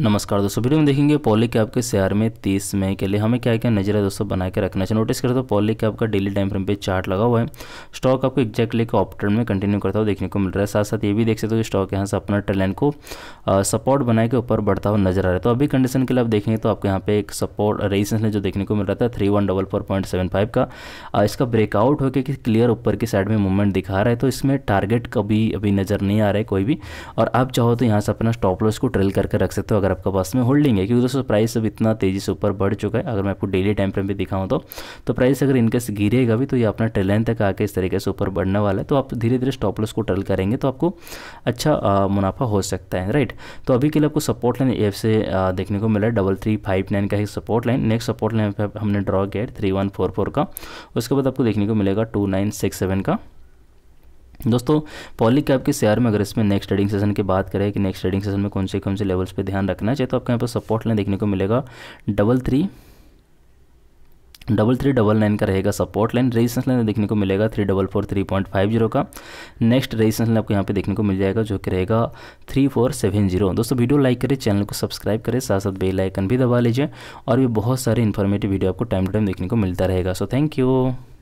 नमस्कार दोस्तों वीडियो में देखेंगे पॉली कैप के शेयर में 30 मई के लिए हमें क्या क्या नज़र है दोस्तों बना के रखना चाहिए नोटिस करते हो पॉली कैप का डेली टाइम फ्रेम पे चार्ट लगा हुआ है स्टॉक आपको एक्जैक्टली ऑप ट्रेन में कंटिन्यू करता हुआ देखने को मिल रहा है साथ साथ ये भी देख सकते हो स्टॉक यहाँ से अपना ट्रेन को सपोर्ट बना के ऊपर बढ़ता हुआ नजर आ रहा है तो अभी कंडीशन के लिए आप देखेंगे तो आपको यहाँ पे एक सपोर्ट रेजिस्टेंस है जो देखने को मिल रहा था three one double four point seven five का इसका ब्रेकआउट होकर क्लियर ऊपर की साइड में मूवमेंट दिखा रहा है तो इसमें टारगेट कभी अभी नजर नहीं आ रहा है कोई भी और आप चाहो तो यहाँ से अपना स्टॉप लॉस को ट्रेल करके रख सकते हो अगर आपके पास में होल्डिंग है क्योंकि दोस्तों प्राइस अब इतना तेज़ी से ऊपर बढ़ चुका है अगर मैं आपको डेली टाइम फ्रेम भी दिखाऊँ तो, तो प्राइस अगर इनकेस गिरेगा भी तो ये अपना ट्रेलाइन तक आके इस तरीके से ऊपर बढ़ने वाला है तो आप धीरे धीरे स्टॉप लॉस को ट्रल करेंगे तो आपको अच्छा मुनाफा हो सकता है राइट तो अभी के लिए आपको सपोर्ट लाइन एफ से देखने को मिला डबल थ्री फाइव नाइन का ही support line next support line हमने ड्रॉ किया है थ्री वन फोर फोर का उसके बाद आपको देखने को मिलेगा टू नाइन सिक्स सेवन का दोस्तों पॉली कैप के शेयर में अगर इसमें नेक्स्ट ट्रेडिंग सेशन की बात करें कि नेक्स्ट ट्रेडिंग सेशन में कौन से कौन से लेवल्स पे ध्यान रखना चाहिए तो आपको यहाँ पर सपोर्ट लाइन देखने को मिलेगा double three double three double nine का रहेगा सपोर्ट लाइन रेजिस्टेंस लाइन देखने को मिलेगा three double four three point five zero का नेक्स्ट रेजिस्टेंस लाइन आपको यहाँ पे देखने को मिल जाएगा जो कि रहेगा थ्री फोर सेवन जीरो दोस्तों वीडियो लाइक करें चैनल को सब्सक्राइब करें साथ साथ बेल आइकन भी दबा लीजिए और भी बहुत सारे इन्फॉर्मेटिव वीडियो आपको टाइम टू टाइम देखने को मिलता रहेगा सो थैंक यू